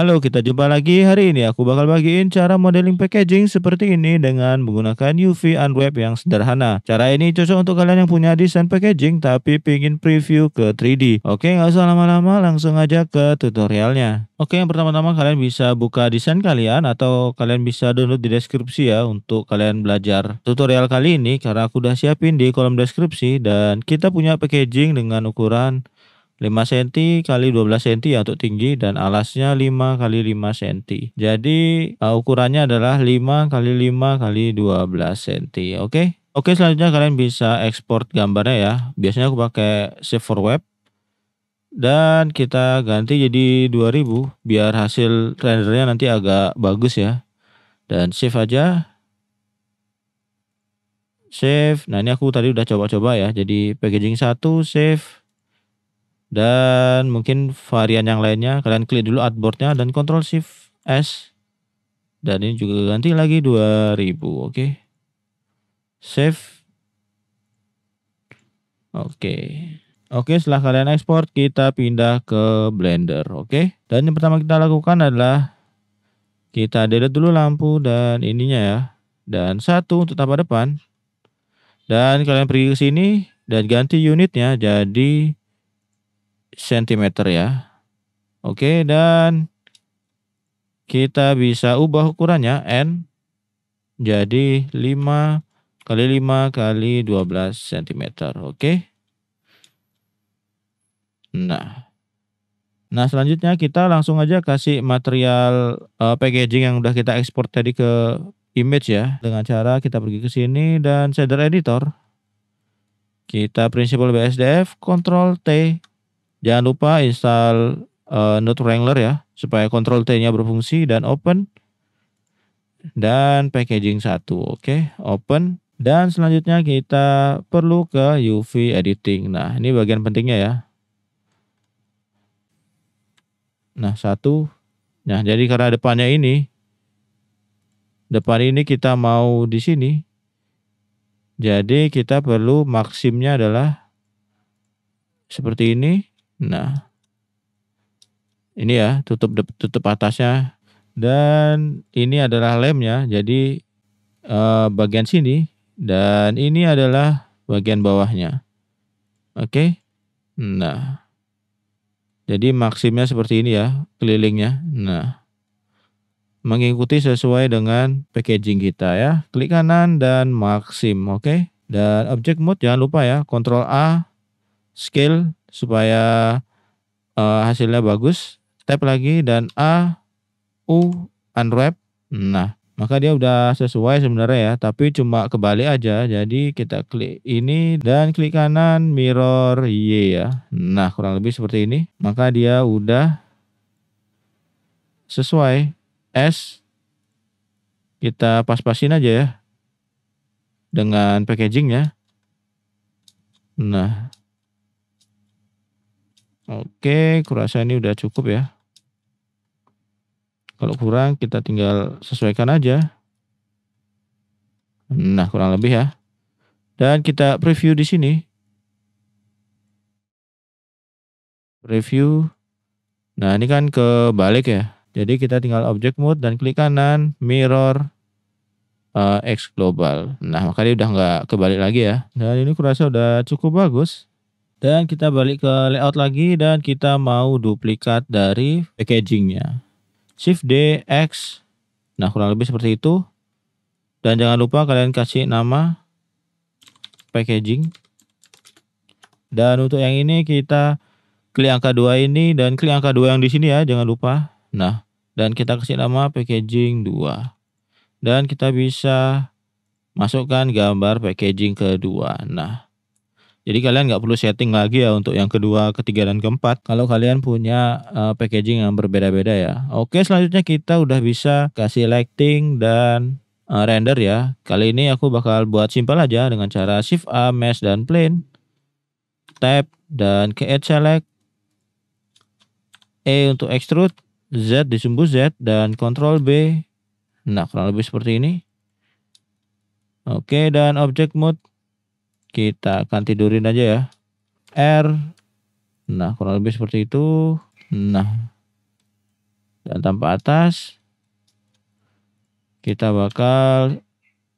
Halo, kita jumpa lagi hari ini. Aku bakal bagiin cara modeling packaging seperti ini dengan menggunakan UV unwrap yang sederhana. Cara ini cocok untuk kalian yang punya desain packaging tapi pingin preview ke 3D. Oke, nggak usah lama-lama, langsung aja ke tutorialnya. Oke, yang pertama-tama kalian bisa buka desain kalian atau kalian bisa download di deskripsi ya untuk kalian belajar tutorial kali ini karena aku udah siapin di kolom deskripsi dan kita punya packaging dengan ukuran 5 cm kali 12 cm ya untuk tinggi dan alasnya 5 kali 5 cm. Jadi uh, ukurannya adalah 5 kali 5 kali 12 cm. Oke. Okay? Oke, selanjutnya kalian bisa ekspor gambarnya ya. Biasanya aku pakai save for web. Dan kita ganti jadi 2000 biar hasil rendernya nanti agak bagus ya. Dan save aja. Save. Nah, ini aku tadi udah coba-coba ya. Jadi packaging 1 save dan mungkin varian yang lainnya kalian klik dulu artboardnya dan control Shift S dan ini juga ganti lagi 2000 oke okay. save oke okay. oke okay, setelah kalian ekspor kita pindah ke Blender oke okay? dan yang pertama kita lakukan adalah kita delete dulu lampu dan ininya ya dan satu untuk tambah depan dan kalian pergi ke sini dan ganti unitnya jadi cm ya. Oke, dan kita bisa ubah ukurannya N jadi 5 kali 5 kali 12 cm. Oke. Nah. Nah, selanjutnya kita langsung aja kasih material uh, packaging yang udah kita ekspor tadi ke image ya. Dengan cara kita pergi ke sini dan shader editor. Kita principal BSDF, Ctrl T, Jangan lupa install uh, eh, Node Wrangler ya supaya Ctrl T-nya berfungsi dan open dan packaging satu. Oke, okay? open dan selanjutnya kita perlu ke UV editing. Nah, ini bagian pentingnya ya. Nah, satu. Nah, jadi karena depannya ini depan ini kita mau di sini. Jadi kita perlu maksimnya adalah seperti ini Nah, ini ya tutup tutup atasnya dan ini adalah lemnya. Jadi eh, bagian sini dan ini adalah bagian bawahnya. Oke. Okay? Nah. Jadi maksimnya seperti ini ya kelilingnya. Nah. Mengikuti sesuai dengan packaging kita ya. Klik kanan dan maksim, oke? Okay? Dan object mode jangan lupa ya, Ctrl A, scale supaya uh, hasilnya bagus. Tap lagi dan A U unwrap. Nah, maka dia udah sesuai sebenarnya ya, tapi cuma kebalik aja. Jadi kita klik ini dan klik kanan mirror Y ya. Nah, kurang lebih seperti ini. Maka dia udah sesuai S kita pas-pasin aja ya dengan packagingnya. Nah, Oke, kurasa ini udah cukup ya. Kalau kurang kita tinggal sesuaikan aja. Nah, kurang lebih ya. Dan kita preview di sini. Preview. Nah, ini kan kebalik ya. Jadi kita tinggal object mode dan klik kanan mirror uh, X global. Nah, makanya udah nggak kebalik lagi ya. Dan ini kurasa udah cukup bagus. Dan kita balik ke layout lagi dan kita mau duplikat dari packagingnya. Shift D, X. Nah kurang lebih seperti itu. Dan jangan lupa kalian kasih nama packaging. Dan untuk yang ini kita klik angka dua ini dan klik angka dua yang di sini ya jangan lupa. Nah dan kita kasih nama packaging 2. Dan kita bisa masukkan gambar packaging kedua. Nah jadi kalian nggak perlu setting lagi ya untuk yang kedua, ketiga dan keempat. Kalau kalian punya uh, packaging yang berbeda-beda ya. Oke, selanjutnya kita udah bisa kasih lighting dan uh, render ya. Kali ini aku bakal buat simpel aja dengan cara Shift A, Mesh dan Plane, Tab dan ke edge Select, E untuk extrude, Z di sumbu Z dan Control B. Nah, kurang lebih seperti ini. Oke, dan object mode kita akan tidurin aja ya R nah kurang lebih seperti itu nah dan tanpa atas kita bakal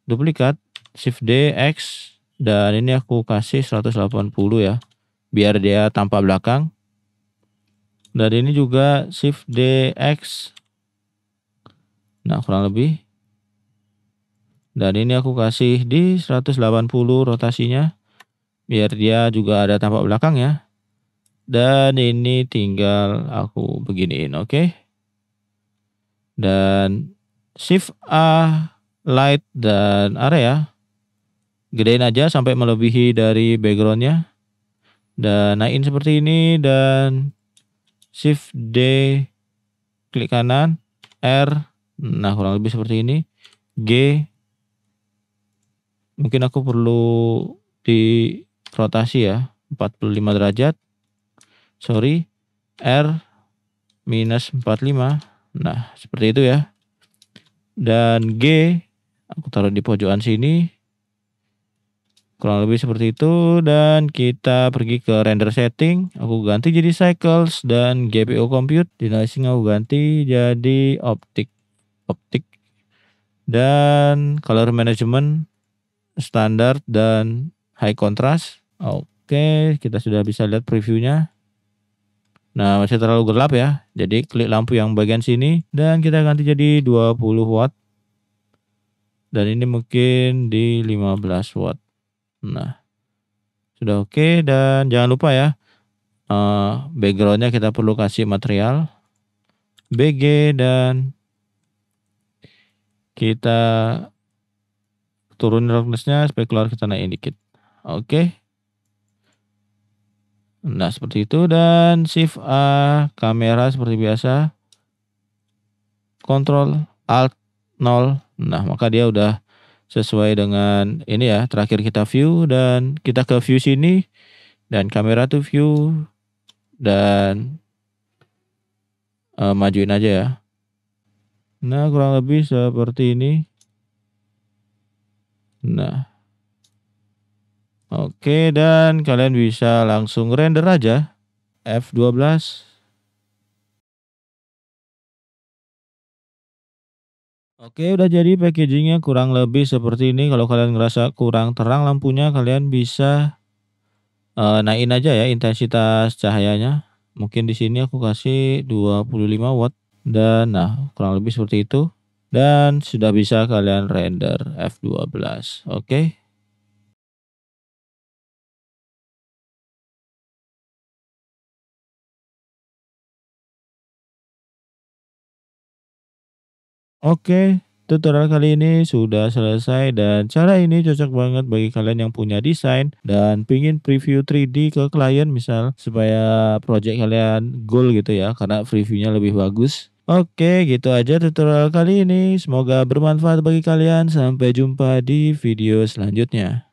duplikat shift D X dan ini aku kasih 180 ya biar dia tanpa belakang dan ini juga shift D X nah kurang lebih dan ini aku kasih di 180 rotasinya. Biar dia juga ada tampak belakang ya. Dan ini tinggal aku beginiin oke. Okay? Dan shift A light dan area. Gedein aja sampai melebihi dari backgroundnya. Dan naikin seperti ini dan shift D klik kanan R. Nah kurang lebih seperti ini. G mungkin aku perlu di rotasi ya 45 derajat sorry R minus 45 nah seperti itu ya dan G aku taruh di pojokan sini kurang lebih seperti itu dan kita pergi ke render setting aku ganti jadi cycles dan GPU compute di denoising aku ganti jadi optik optik dan color management standar dan high contrast. Oke, kita sudah bisa lihat previewnya. Nah, masih terlalu gelap ya. Jadi klik lampu yang bagian sini dan kita ganti jadi 20 watt. Dan ini mungkin di 15 watt. Nah, sudah oke dan jangan lupa ya. Eh, backgroundnya kita perlu kasih material BG dan kita Turun roughnessnya supaya keluar ke sana dikit oke okay. nah seperti itu dan shift A kamera seperti biasa Control Alt 0 nah maka dia udah sesuai dengan ini ya terakhir kita view dan kita ke view sini dan kamera tuh view dan uh, majuin aja ya nah kurang lebih seperti ini Nah. Oke, dan kalian bisa langsung render aja F12. Oke, udah jadi packagingnya kurang lebih seperti ini. Kalau kalian ngerasa kurang terang lampunya, kalian bisa uh, naikin aja ya intensitas cahayanya. Mungkin di sini aku kasih 25 watt dan nah kurang lebih seperti itu dan sudah bisa kalian render F12 oke okay? Oke, okay, tutorial kali ini sudah selesai dan cara ini cocok banget bagi kalian yang punya desain dan pingin preview 3D ke klien misal supaya project kalian goal gitu ya karena previewnya lebih bagus Oke, gitu aja tutorial kali ini. Semoga bermanfaat bagi kalian. Sampai jumpa di video selanjutnya.